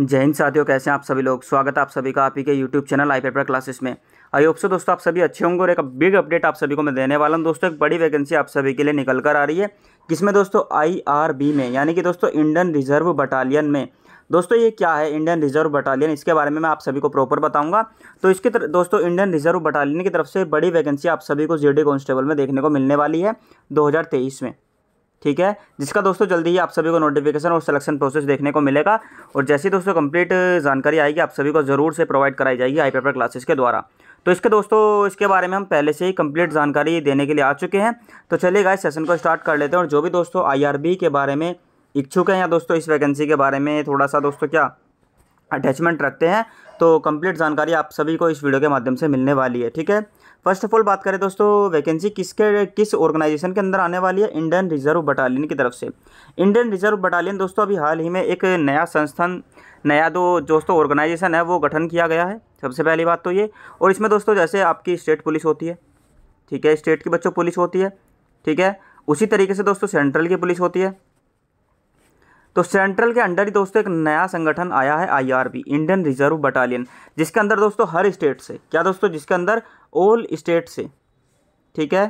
जय हिंद साथियों कैसे हैं आप सभी लोग स्वागत है आप सभी का आप ही के YouTube channel I paper classes में आई होप सो दोस्तों आप सभी अच्छे होंगे और एक बिग अपडेट आप सभी को मैं देने वाला हूं दोस्तों एक बड़ी वैकेंसी आप सभी के लिए निकल कर आ रही है जिसमें दोस्तों आईआरबी में यानी कि दोस्तों इंडियन रिजर्व बटालियन में दोस्तों ये क्या है इंडियन रिजर्व बटालियन इसके बारे में मैं आप सभी को प्रॉपर बताऊंगा तो इसके तर, दोस्तों इंडियन रिजर्व बटालियन की तरफ से बड़ी वैकेंसी आप सभी को जेडी कांस्टेबल में देखने को मिलने वाली है 2023 में ठीक है जिसका दोस्तों जल्दी ही आप सभी को नोटिफिकेशन और सिलेक्शन प्रोसेस देखने को मिलेगा और जैसे ही दोस्तों कंप्लीट जानकारी आएगी आप सभी को ज़रूर से प्रोवाइड कराई जाएगी आई पेपर क्लासेस के द्वारा तो इसके दोस्तों इसके बारे में हम पहले से ही कंप्लीट जानकारी देने के लिए आ चुके हैं तो चलिए गाइस सेशन को स्टार्ट कर लेते हैं और जो भी दोस्तों आई के बारे में इच्छुक हैं या दोस्तों इस वैकेंसी के बारे में थोड़ा सा दोस्तों क्या अटैचमेंट रखते हैं तो कम्प्लीट जानकारी आप सभी को इस वीडियो के माध्यम से मिलने वाली है ठीक है फर्स्ट ऑफ ऑल बात करें दोस्तों वैकेंसी किसके किस ऑर्गेनाइजेशन के अंदर आने वाली है इंडियन रिजर्व बटालियन की तरफ से इंडियन रिजर्व बटालियन दोस्तों अभी हाल ही में एक नया संस्थान नया दो दोस्तों ऑर्गेनाइजेशन है वो गठन किया गया है सबसे पहली बात तो ये और इसमें दोस्तों जैसे आपकी स्टेट पुलिस होती है ठीक है स्टेट की बच्चों पुलिस होती है ठीक है उसी तरीके से दोस्तों सेंट्रल की पुलिस होती है तो सेंट्रल के अंडर ही दोस्तों एक नया संगठन आया है आईआरबी इंडियन रिजर्व बटालियन जिसके अंदर दोस्तों हर स्टेट से क्या दोस्तों जिसके अंदर ऑल स्टेट से ठीक है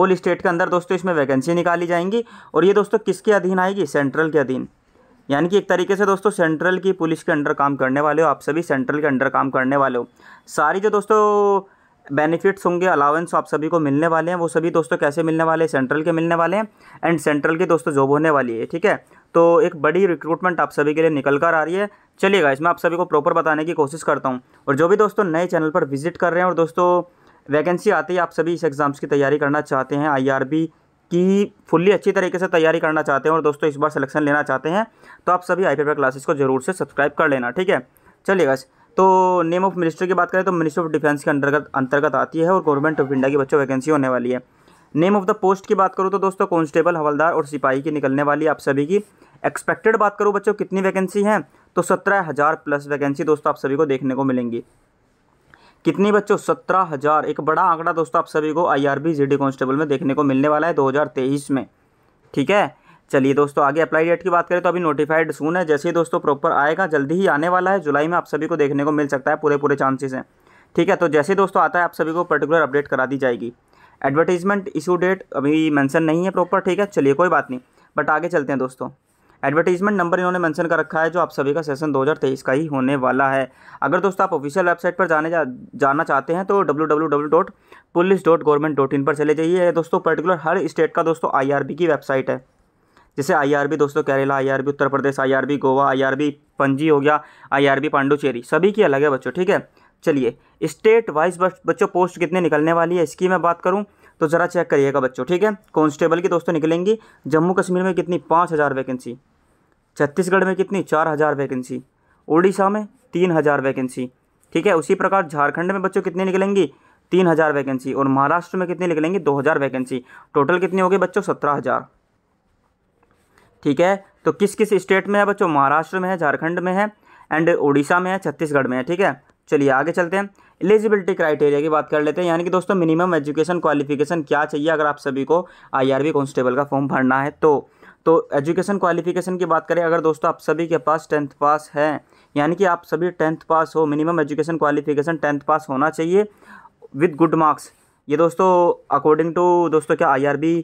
ऑल स्टेट के अंदर दोस्तों इसमें वैकेंसी निकाली जाएंगी और ये दोस्तों किसके अधीन आएगी सेंट्रल के अधीन यानी कि एक तरीके से दोस्तों सेंट्रल की पुलिस के अंडर काम करने वाले हो आप सभी सेंट्रल के अंडर काम करने वाले हो सारी जो दोस्तों बेनिफिट्स होंगे अलाउंस आप सभी को मिलने वाले हैं वो सभी दोस्तों कैसे मिलने वाले हैं सेंट्रल के मिलने वाले हैं एंड सेंट्रल के दोस्तों जॉब होने वाली है ठीक है तो एक बड़ी रिक्रूटमेंट आप सभी के लिए निकल कर आ रही है चलिएगा इसमें आप सभी को प्रॉपर बताने की कोशिश करता हूँ और जो भी दोस्तों नए चैनल पर विजिट कर रहे हैं और दोस्तों वैकेंसी आती है आप सभी इस एग्ज़ाम्स की तैयारी करना चाहते हैं आई की फुल्ली अच्छी तरीके से तैयारी करना चाहते हैं और दोस्तों इस बार सिलेक्शन लेना चाहते हैं तो आप सभी आई क्लासेस को जरूर से सब्सक्राइब कर लेना ठीक है चलिएगा तो नेम ऑफ मिनिस्टर की बात करें तो मिनिस्टर ऑफ डिफेंस के अंतर्गत अंतर्गत आती है और गवर्नमेंट ऑफ इंडिया की बच्चों वैकेंसी होने वाली है नेम ऑफ द पोस्ट की बात करूँ तो दोस्तों कॉन्स्टेबल हवलदार और सिपाही की निकलने वाली आप सभी की एक्सपेक्टेड बात करूँ बच्चों कितनी वैकेंसी हैं तो सत्रह हज़ार प्लस वैकेंसी दोस्तों आप सभी को देखने को मिलेंगी कितनी बच्चों सत्रह हज़ार एक बड़ा आंकड़ा दोस्तों आप सभी को I R B G D constable में देखने को मिलने वाला है दो हज़ार तेईस में ठीक है चलिए दोस्तों आगे अप्लाई डेट की बात करें तो अभी नोटिफाइड सून है जैसे ही दोस्तों प्रॉपर आएगा जल्दी ही आने वाला है जुलाई में आप सभी को देखने को मिल सकता है पूरे पूरे चांसेस हैं ठीक है तो जैसे दोस्तों आता है आप सभी को पर्टिकुलर अपडेट करा दी जाएगी एडवर्टीजमेंट इशू डेट अभी मैंसन नहीं है प्रॉपर ठीक है चलिए कोई बात नहीं बट आगे चलते हैं दोस्तों एडवर्टीजमेंट नंबर इन्होंने मेंशन कर रखा है जो आप सभी का सेशन 2023 का ही होने वाला है अगर दोस्तों आप ऑफिशियल वेबसाइट पर जाने जा जाना चाहते हैं तो डब्ल्यू पर चले जाइए दोस्तों पर्टिकुलर हर स्टेट का दोस्तों आई की वेबसाइट है जैसे आई दोस्तों केरला आई उत्तर प्रदेश आई गोवा आई पंजी हो गया आई पांडुचेरी सभी की अलग है बच्चों ठीक है चलिए स्टेट वाइज बच्चों पोस्ट कितने निकलने वाली है इसकी मैं बात करूं तो ज़रा चेक करिएगा बच्चों ठीक है कॉन्स्टेबल की दोस्तों निकलेंगी जम्मू कश्मीर में कितनी पाँच हज़ार वैकेंसी छत्तीसगढ़ में कितनी चार हज़ार वैकेंसी उड़ीसा में तीन हज़ार वैकेंसी ठीक है उसी प्रकार झारखंड में बच्चों कितनी निकलेंगी तीन हज़ार वैकेंसी और महाराष्ट्र में कितनी निकलेंगी दो हज़ार वैकेंसी टोटल कितनी होगी बच्चों सत्रह हज़ार ठीक है तो किस किस स्टेट में है बच्चों महाराष्ट्र में है झारखंड में है एंड उड़ीसा में है छत्तीसगढ़ में है ठीक है चलिए आगे चलते हैं एलिजिबिलिटी क्राइटेरिया की बात कर लेते हैं यानी कि दोस्तों मिनिमम एजुकेशन क्वालिफिकेशन क्या चाहिए अगर आप सभी को आईआरबी कांस्टेबल का फॉर्म भरना है तो तो एजुकेशन क्वालिफिकेशन की बात करें अगर दोस्तों आप सभी के पास टेंथ पास है यानी कि आप सभी टेंथ पास हो minimum education qualification tenth pass होना चाहिए विद गुड मार्क्स ये दोस्तों अकॉर्डिंग टू दोस्तों क्या आई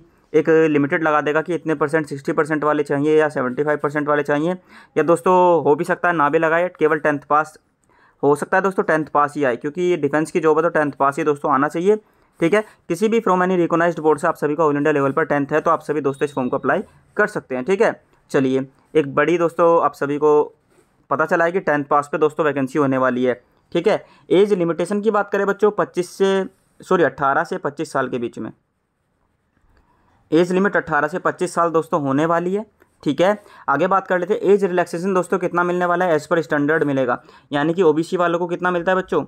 एक लिमिटेड लगा देगा कि इतने परसेंट सिक्सटी परसेंट वाले चाहिए या सेवेंटी फाइव परसेंट वाले चाहिए या दोस्तों हो भी सकता है ना भी लगाए केवल टेंथ पास हो सकता है दोस्तों टेंथ पास ही आए क्योंकि ये डिफेंस की जॉब है तो टेंथ पास ही दोस्तों आना चाहिए ठीक है किसी भी फ्रॉम एनी रिकोनाइज बोर्ड से आप सभी का ऑल इंडिया लेवल पर टेंथ है तो आप सभी दोस्तों इस फॉर्म को अप्लाई कर सकते हैं ठीक है चलिए एक बड़ी दोस्तों आप सभी को पता चला है कि टेंथ पास पर दोस्तों वैकेंसी होने वाली है ठीक है एज लिमिटेशन की बात करें बच्चों पच्चीस से सॉरी अट्ठारह से पच्चीस साल के बीच में एज लिमिट अट्ठारह से पच्चीस साल दोस्तों होने वाली है ठीक है आगे बात कर लेते हैं एज रिलैक्सेशन दोस्तों कितना मिलने वाला है एज पर स्टैंडर्ड मिलेगा यानी कि ओबीसी वालों को कितना मिलता है बच्चों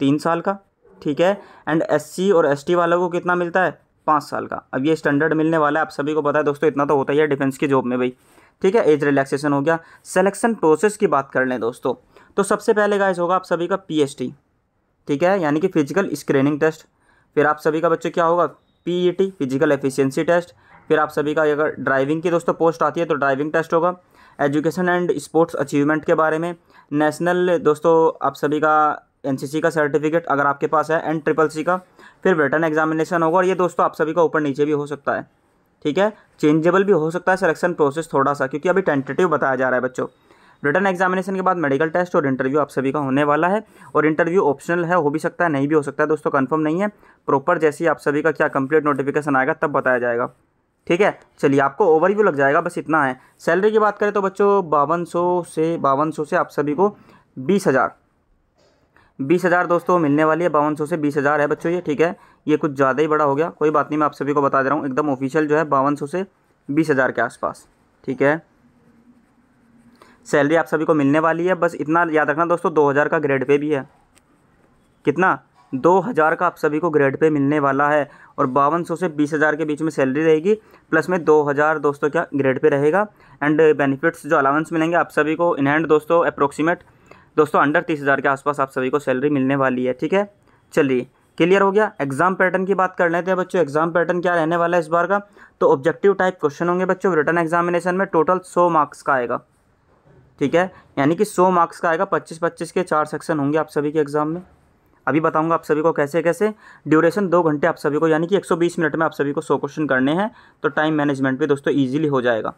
तीन साल का ठीक है एंड एससी और एसटी वालों को कितना मिलता है पाँच साल का अब ये स्टैंडर्ड मिलने वाला है आप सभी को पता है दोस्तों इतना तो होता ही है डिफेंस की जॉब में भाई ठीक है एज रिलैक्सेशन हो गया सेलेक्शन प्रोसेस की बात कर लें दोस्तों तो सबसे पहले गाइज होगा आप सभी का पी ठीक है यानी कि फिजिकल स्क्रीनिंग टेस्ट फिर आप सभी का बच्चों क्या होगा पी फिजिकल एफिशियंसी टेस्ट फिर आप सभी का अगर ड्राइविंग की दोस्तों पोस्ट आती है तो ड्राइविंग टेस्ट होगा एजुकेशन एंड स्पोर्ट्स अचीवमेंट के बारे में नेशनल दोस्तों आप सभी का एनसीसी का सर्टिफिकेट अगर आपके पास है एंड ट्रिपल सी का फिर रिटर्न एग्जामिनेशन होगा और ये दोस्तों आप सभी का ऊपर नीचे भी हो सकता है ठीक है चेंजेबल भी हो सकता है सिलेक्शन प्रोसेस थोड़ा सा क्योंकि अभी टेंटेटिव बताया जा रहा है बच्चों रिटर्न एग्जामिनेशन के बाद मेडिकल टेस्ट और इंटरव्यू आप सभी का होने वाला है और इंटरव्यू ऑप्शनल है हो भी सकता है नहीं भी हो सकता है दोस्तों कन्फर्म नहीं है प्रॉपर जैसे ही आप सभी का क्या कंप्लीट नोटिफिकेशन आएगा तब बताया जाएगा ठीक है चलिए आपको ओवरव्यू लग जाएगा बस इतना है सैलरी की बात करें तो बच्चों बावन से बावन से आप सभी को बीस हज़ार बीस हज़ार दोस्तों मिलने वाली है बावन सौ से बीस हज़ार है बच्चों ये ठीक है ये कुछ ज़्यादा ही बड़ा हो गया कोई बात नहीं मैं आप सभी को बता दे रहा हूँ एकदम ऑफिशियल जो है बावन सौ से बीस हज़ार के आसपास ठीक है सैलरी आप सभी को मिलने वाली है बस इतना याद रखना दोस्तों दो हज़ार का ग्रेड पे भी है कितना दो हज़ार का आप सभी को ग्रेड पे मिलने वाला है और बावन सौ से बीस हज़ार के बीच में सैलरी रहेगी प्लस में दो हज़ार दोस्तों क्या ग्रेड पे रहेगा एंड बेनिफिट्स जो अलाउंस मिलेंगे आप सभी को इन हैंड दोस्तों अप्रोक्सीमेट दोस्तों अंडर तीस हज़ार के आसपास आप सभी को सैलरी मिलने वाली है ठीक है चलिए क्लियर हो गया एग्जाम पैटर्न की बात कर लेते हैं बच्चों एग्जाम पैटर्न क्या रहने वाला है इस बार का तो ऑब्जेक्टिव टाइप क्वेश्चन होंगे बच्चों रिटर्न एग्जामिनेशन में टोटल सौ मार्क्स का आएगा ठीक है यानी कि सौ मार्क्स का आएगा पच्चीस पच्चीस के चार सेक्शन होंगे आप सभी के एग्जाम में अभी बताऊंगा आप सभी को कैसे कैसे ड्यूरेशन दो घंटे आप सभी को यानी कि 120 मिनट में आप सभी को सौ क्वेश्चन करने हैं तो टाइम मैनेजमेंट भी दोस्तों ईजिली हो जाएगा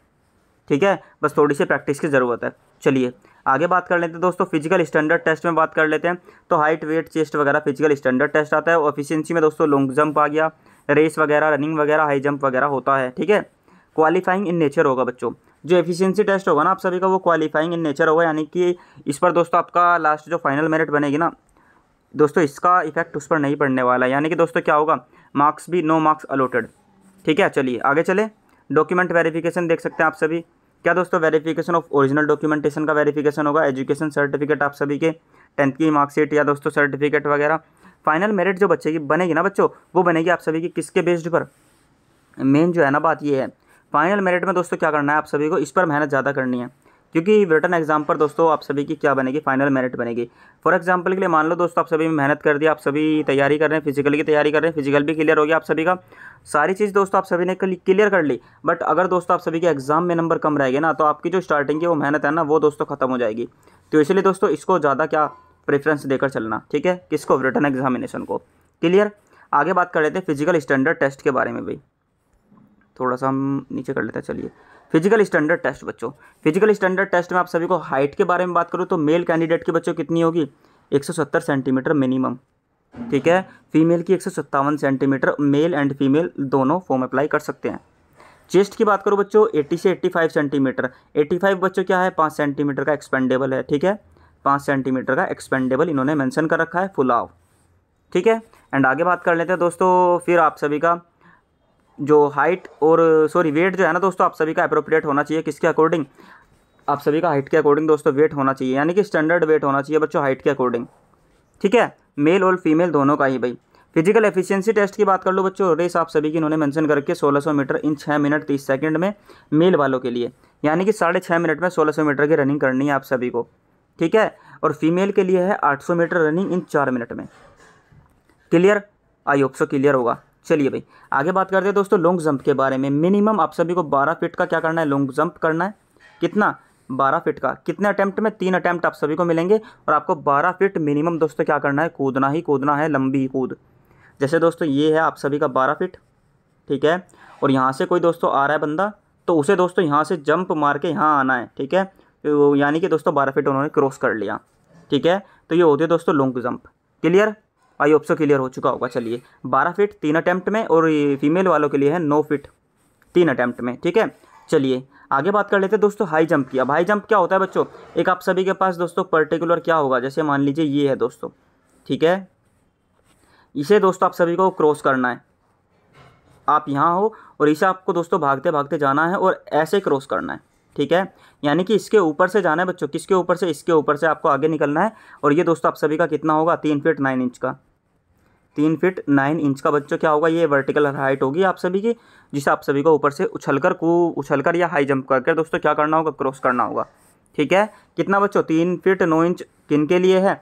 ठीक है बस थोड़ी सी प्रैक्टिस की ज़रूरत है चलिए आगे बात कर लेते हैं दोस्तों फिजिकल स्टैंडर्ड टेस्ट में बात कर लेते हैं तो हाइट वेट चेस्ट वगैरह फिजिकल स्टैंडर्ड टेस्ट आता है ऑफिशियंसी में दोस्तों लॉन्ग जंप आ गया रेस वगैरह रनिंग वगैरह हाई जंप वगैरह होता है ठीक है क्वालिफाइंग इन नेचर होगा बच्चों जो एफिशिएंसी टेस्ट होगा ना आप सभी का वो क्वालिफाइंग इन नेचर होगा यानी कि इस पर दोस्तों आपका लास्ट जो फाइनल मेरिट बनेगी ना दोस्तों इसका इफेक्ट उस पर नहीं पड़ने वाला यानी कि दोस्तों क्या होगा मार्क्स भी नो मार्क्स अलोटेड ठीक है चलिए आगे चले डॉक्यूमेंट वेरिफिकेशन देख सकते हैं आप सभी क्या दोस्तों वेरिफिकेशन ऑफ ओरिजिनल डॉक्यूमेंटेशन का वेरिफिकेशन होगा एजुकेशन सर्टिफिकेट आप सभी के टेंथ की मार्कशीट या दोस्तों सर्टिफिकेट वगैरह फाइनल मेरिट जो बच्चे की बनेगी ना बच्चों वो बनेगी आप सभी की किसके बेस्ड पर मेन जो है ना बात ये है फाइनल मेरिट में दोस्तों क्या करना है आप सभी को इस पर मेहनत ज़्यादा करनी है क्योंकि रिटर्न एग्जाम पर दोस्तों आप सभी की क्या बनेगी फाइनल मेरिट बनेगी फॉर एग्जाम्पल के लिए मान लो दोस्तों आप सभी मेहनत कर दी आप सभी तैयारी कर रहे हैं फिजिकल की तैयारी कर रहे हैं फिजिकल भी क्लियर हो गया आप सभी का सारी चीज़ दोस्तों आप सभी ने क्लियर कर ली बट अगर दोस्तों आप सभी के एग्जाम में नंबर कम रहेगा ना तो आपकी जो स्टार्टिंग की वो मेहनत है ना वो दोस्तों खत्म हो जाएगी तो इसलिए दोस्तों इसको ज़्यादा क्या प्रेफरेंस देकर चलना ठीक है किसको रिटर्न एग्जामिनेशन को क्लियर आगे बात कर लेते हैं फिजिकल स्टैंडर्ड टेस्ट के बारे में भी थोड़ा सा हम नीचे कर लेते हैं चलिए फिजिकल स्टैंडर्ड टेस्ट बच्चों फिजिकल स्टैंडर्ड टेस्ट में आप सभी को हाइट के बारे में बात करूँ तो मेल कैंडिडेट की बच्चों कितनी होगी 170 सेंटीमीटर मिनिमम ठीक है फीमेल की एक सेंटीमीटर मेल एंड फीमेल दोनों फॉर्म अप्लाई कर सकते हैं चेस्ट की बात करूँ बच्चों 80 से 85 सेंटीमीटर 85 बच्चों क्या है पाँच सेंटीमीटर का एक्सपेंडेबल है ठीक है पाँच सेंटीमीटर का एक्सपेंडेबल इन्होंने मेंशन कर रखा है फुलाव ठीक है एंड आगे बात कर लेते हैं दोस्तों फिर आप सभी का जो हाइट और सॉरी वेट जो है ना दोस्तों आप सभी का अप्रोप्रिएट होना चाहिए किसके अकॉर्डिंग आप सभी का हाइट के अकॉर्डिंग दोस्तों वेट होना चाहिए यानी कि स्टैंडर्ड वेट होना चाहिए बच्चों हाइट के अकॉर्डिंग ठीक है मेल और फीमेल दोनों का ही भाई फिजिकल एफिशिएंसी टेस्ट की बात कर लो बच्चों रेस आप सभी की इन्होंने मेंशन करके 1600 मीटर इन छः मिनट तीस सेकंड में मेल वालों के लिए यानी कि साढ़े छः मिनट में 1600 मीटर की रनिंग करनी है आप सभी को ठीक है और फीमेल के लिए है 800 मीटर रनिंग इन चार मिनट में clear I hope so clear होगा चलिए भाई आगे बात करते हैं दोस्तों लॉन्ग जंप के बारे में मिनिमम आप सभी को बारह फीट का क्या करना है लॉन्ग जंप करना है कितना बारह फीट का कितने अटैम्प्ट में तीन अटैम्प्ट आप सभी को मिलेंगे और आपको बारह फीट मिनिमम दोस्तों क्या करना है कूदना ही कूदना है लंबी कूद जैसे दोस्तों ये है आप सभी का बारह फिट ठीक है और यहाँ से कोई दोस्तों आ रहा है बंदा तो उसे दोस्तों यहाँ से जंप मार के यहाँ आना है ठीक है यानी कि दोस्तों बारह फिट उन्होंने क्रॉस कर लिया ठीक है तो ये होती है दोस्तों long jump clear I hope so clear हो चुका होगा चलिए बारह फिट तीन अटैम्प्ट में और फीमेल वालों के लिए है नौ फिट तीन अटैम्प्ट में ठीक है चलिए आगे बात कर लेते हैं दोस्तों हाई जंप की अब हाई जंप क्या होता है बच्चों एक आप सभी के पास दोस्तों पर्टिकुलर क्या होगा जैसे मान लीजिए ये है दोस्तों ठीक है इसे दोस्तों आप सभी को क्रॉस करना है आप यहाँ हो और इसे आपको दोस्तों भागते भागते जाना है और ऐसे क्रॉस करना है ठीक है यानी कि इसके ऊपर से जाना है बच्चों किसके ऊपर से इसके ऊपर से आपको आगे निकलना है और ये दोस्तों आप सभी का कितना होगा तीन फीट नाइन इंच का तीन फिट नाइन इंच का बच्चों क्या होगा ये वर्टिकल हाइट होगी आप सभी की जिसे आप सभी को ऊपर से उछल कर कू उछल कर या हाई जंप करके दोस्तों क्या करना होगा क्रॉस करना होगा ठीक है कितना बच्चों तीन फिट नौ इंच किन के लिए है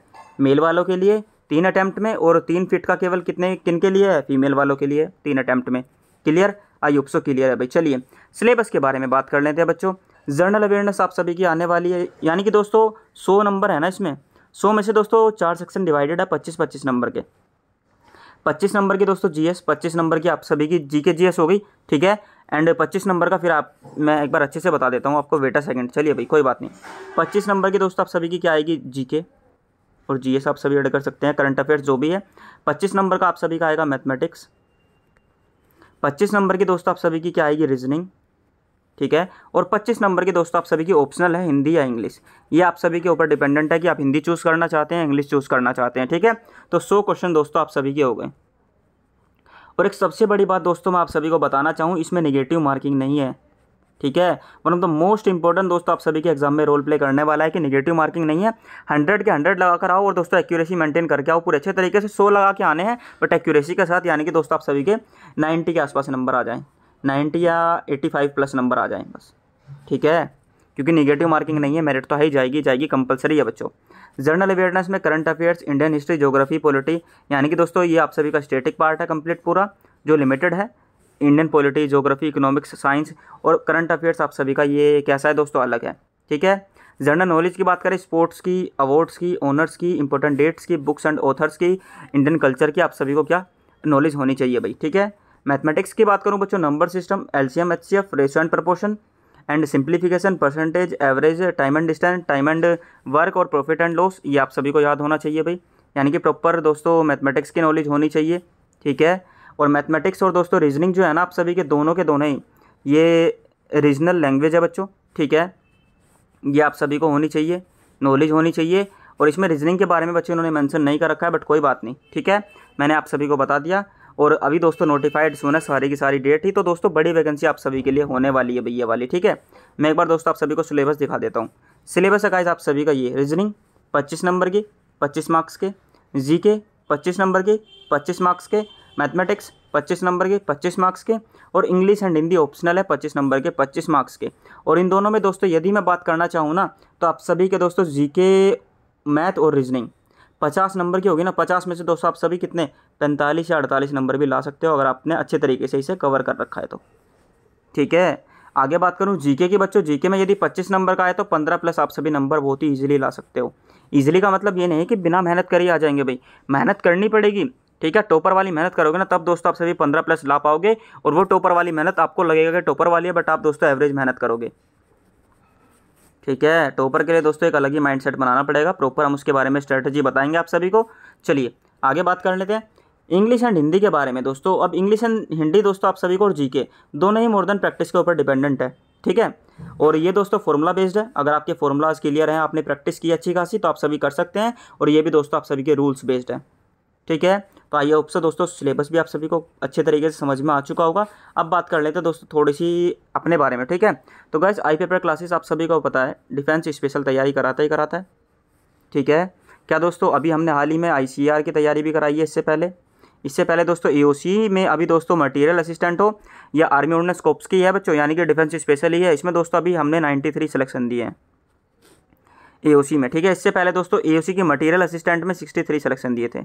मेल वालों के लिए तीन अटैम्प्ट में और तीन फिट का केवल कितने किन के लिए है फीमेल वालों के लिए तीन अटैम्प्ट में क्लियर आई उपसो क्लियर है भाई चलिए सिलेबस के बारे में बात कर लेते हैं बच्चों जर्नल अवेयरनेस आप सभी की आने वाली है यानी कि दोस्तों सौ नंबर है ना इसमें सौ में से दोस्तों चार सेक्शन डिवाइडेड है पच्चीस पच्चीस नंबर के पच्चीस नंबर की दोस्तों जीएस पच्चीस नंबर की आप सभी की जी के जी हो गई ठीक है एंड पच्चीस नंबर का फिर आप मैं एक बार अच्छे से बता देता हूँ आपको वेटा सेकंड चलिए भाई कोई बात नहीं पच्चीस नंबर की दोस्तों आप सभी की क्या आएगी जीके और जीएस आप सभी एड कर सकते हैं करंट अफेयर्स जो भी है पच्चीस नंबर का आप सभी का आएगा मैथमेटिक्स पच्चीस नंबर की दोस्तों आप सभी की क्या आएगी रीजनिंग ठीक है और 25 नंबर की दोस्तों आप सभी की ऑप्शनल है हिंदी या इंग्लिश ये आप सभी के ऊपर डिपेंडेंट है कि आप हिंदी चूज़ करना चाहते हैं इंग्लिश चूज़ करना चाहते हैं ठीक है तो सौ क्वेश्चन दोस्तों आप सभी के हो गए और एक सबसे बड़ी बात दोस्तों मैं आप सभी को बताना चाहूँ इसमें निगेटिव मार्किंग नहीं है ठीक है one of the most important दोस्तों आप सभी के एग्जाम में रोल प्ले करने वाला है कि निगेटिव मार्किंग नहीं है हंड्रेड के हंड्रेड लगा कर आओ और दोस्तों एक्यूरेसी मेंटेन करके आओ पूरे अच्छे तरीके से सौ लगा के आने हैं बट एक्यूरेसी के साथ यानी कि दोस्तों आप सभी के नाइन्टी के आसपास नंबर आ जाएँ नाइन्टी या एटी फाइव प्लस नंबर आ जाएँ बस ठीक है क्योंकि निगेटिव मार्किंग नहीं है मेरिट तो है ही जाएगी जाएगी कंपलसरी है बच्चों जर्नल अवेयरनेस में current affairs Indian history geography polity यानी कि दोस्तों ये आप सभी का स्टेटिक पार्ट है कम्प्लीट पूरा जो लिमिटेड है Indian polity geography economics science और करंट अफेयर्स आप सभी का ये कैसा है दोस्तों अलग है ठीक है जनरल नॉलेज की बात करें स्पोर्ट्स की अवार्ड्स की ऑनर्स की इंपॉर्टेंट डेट्स की बुक्स एंड ऑथर्स की इंडियन कल्चर की आप सभी को क्या नॉलेज होनी चाहिए भाई ठीक है मैथमेटिक्स की बात करूँ बच्चों number system LCM HCF ratio and proportion and simplification percentage average time and distance time and work और प्रॉफिट एंड लॉस ये आप सभी को याद होना चाहिए भाई यानी कि प्रॉपर दोस्तों मैथमेटिक्स की नॉलेज होनी चाहिए ठीक है और मैथमेटिक्स और दोस्तों रीजनिंग जो है ना आप सभी के दोनों के दोनों ही ये रीजनल लैंग्वेज है बच्चों ठीक है ये आप सभी को होनी चाहिए नॉलेज होनी चाहिए और इसमें रीजनिंग के बारे में बच्चे उन्होंने मैंसन नहीं कर रखा है बट कोई बात नहीं ठीक है मैंने आप सभी को बता दिया और अभी दोस्तों नोटिफाइड सोना सारी की सारी डेट थी तो दोस्तों बड़ी वैकेंसी आप सभी के लिए होने वाली है भैया वाली ठीक है मैं एक बार दोस्तों आप सभी को सिलेबस दिखा देता हूँ सिलेबस अकाइज आप सभी का ये रीजनिंग पच्चीस नंबर की पच्चीस मार्क्स के जी के पच्चीस नंबर के पच्चीस मार्क्स के मैथमेटिक्स पच्चीस नंबर के पच्चीस मार्क्स के और इंग्लिश एंड हिंदी ऑप्शनल है पच्चीस नंबर के पच्चीस मार्क्स के और इन दोनों में दोस्तों यदि मैं बात करना चाहूँ ना तो आप सभी के दोस्तों जी के मैथ और रीजनिंग पचास नंबर की होगी ना पचास में से दोस्तों आप सभी कितने पैंतालीस या अड़तालीस नंबर भी ला सकते हो अगर आपने अच्छे तरीके से इसे कवर कर रखा है तो ठीक है आगे बात करूँ जीके के बच्चों जीके में यदि 25 नंबर का है तो 15 प्लस आप सभी नंबर बहुत ही ईजिली ला सकते हो ईजिली का मतलब ये नहीं कि बिना मेहनत करे आ जाएंगे भाई मेहनत करनी पड़ेगी ठीक है टोपर वाली मेहनत करोगे ना तब दोस्तों आप सभी पंद्रह प्लस ला पाओगे और वो टोपर वाली मेहनत आपको लगेगा कि टोपर वाली है बट आप दोस्तों एवरेज मेहनत करोगे ठीक है टोपर के लिए दोस्तों एक अलग ही माइंडसेट बनाना पड़ेगा प्रॉपर हम उसके बारे में स्ट्रैटेजी बताएंगे आप सभी को चलिए आगे बात कर लेते हैं इंग्लिश एंड हिंदी के बारे में दोस्तों अब इंग्लिश एंड हिंदी दोस्तों आप सभी को और जीके दोनों ही मोर देन प्रैक्टिस के ऊपर डिपेंडेंट है ठीक है और ये दोस्तों फॉर्मूला बेस्ड है अगर आपके फॉर्मूलाज क्लियर हैं आपने प्रैक्टिस की अच्छी खासी तो आप सभी कर सकते हैं और ये भी दोस्तों आप सभी के रूल्स बेस्ड है ठीक है तो आइए उपसे दोस्तों सिलेबस भी आप सभी को अच्छे तरीके से समझ में आ चुका होगा अब बात कर लेते हैं दोस्तों थोड़ी सी अपने बारे में ठीक है तो गैस आई पेपर क्लासेस आप सभी को पता है डिफेंस स्पेशल तैयारी कराता ही कराता है ठीक है क्या दोस्तों अभी हमने हाल ही में आई e की तैयारी भी कराई है इससे पहले इससे पहले दोस्तों ए में अभी दोस्तों मटेरियल असिस्टेंट हो या आर्मी ऑर्डनेंस स्कोप्स की है बच्चों यानी कि डिफेंस स्पेशली है इसमें दोस्तों अभी हमने नाइन्टी थ्री सिलेक्शन दिए हैं ए में ठीक है इससे पहले दोस्तों ए के मटेरियल असिस्टेंट में सिक्सटी थ्री सलेक्शन दिए थे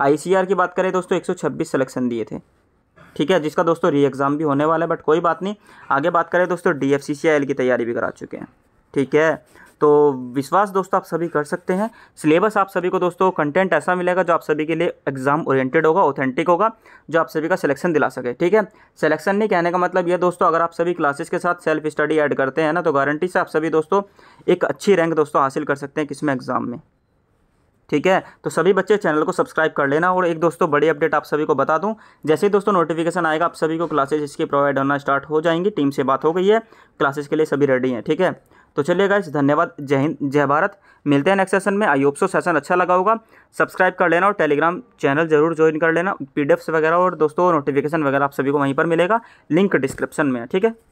आई की बात करें दोस्तों एक सौ छब्बीस सलेक्शन दिए थे ठीक है जिसका दोस्तों री एग्ज़ाम भी होने वाला है बट कोई बात नहीं आगे बात करें दोस्तों D F C C I L की तैयारी भी करा चुके हैं ठीक है तो विश्वास दोस्तों आप सभी कर सकते हैं सिलेबस आप सभी को दोस्तों कंटेंट ऐसा मिलेगा जो आप सभी के लिए एग्जाम ओरिएंटेड होगा ऑथेंटिक होगा जो आप सभी का सिलेक्शन दिला सके ठीक है सिलेक्शन नहीं कहने का मतलब यह दोस्तों अगर आप सभी क्लासेस के साथ सेल्फ स्टडी ऐड करते हैं ना तो गारंटी से आप सभी दोस्तों एक अच्छी रैंक दोस्तों हासिल कर सकते हैं किसमें एग्ज़ाम में ठीक है तो सभी बच्चे चैनल को सब्सक्राइब कर लेना और एक दोस्तों बड़ी अपडेट आप सभी को बता दूं जैसे ही दोस्तों नोटिफिकेशन आएगा आप सभी को क्लासेस इसकी प्रोवाइड होना स्टार्ट हो जाएंगी टीम से बात हो गई है क्लासेस के लिए सभी रेडी हैं ठीक है तो चलिए गाइस धन्यवाद जय हिंद जय भारत मिलते हैं नेक्स्ट सेशन में आई होप सो सेशन अच्छा लगा होगा सब्सक्राइब कर लेना और टेलीग्राम चैनल जरूर ज्वाइन कर लेना पी वगैरह और दोस्तों नोटिफिकेशन वगैरह आप सभी को वहीं पर मिलेगा लिंक डिस्क्रिप्शन में ठीक है